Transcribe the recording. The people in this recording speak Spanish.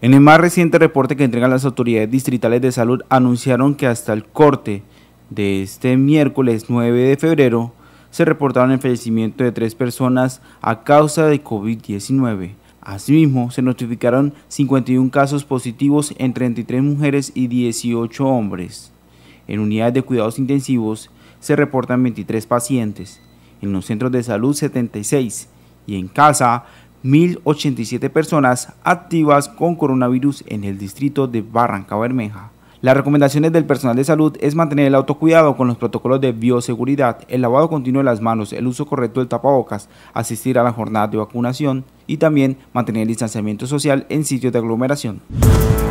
En el más reciente reporte que entregan las autoridades distritales de salud, anunciaron que hasta el corte de este miércoles 9 de febrero se reportaron el fallecimiento de tres personas a causa de COVID-19. Asimismo, se notificaron 51 casos positivos en 33 mujeres y 18 hombres. En unidades de cuidados intensivos se reportan 23 pacientes, en los centros de salud 76 y en casa 1.087 personas activas con coronavirus en el distrito de Barranca Bermeja. Las recomendaciones del personal de salud es mantener el autocuidado con los protocolos de bioseguridad, el lavado continuo de las manos, el uso correcto del tapabocas, asistir a la jornada de vacunación y también mantener el distanciamiento social en sitios de aglomeración.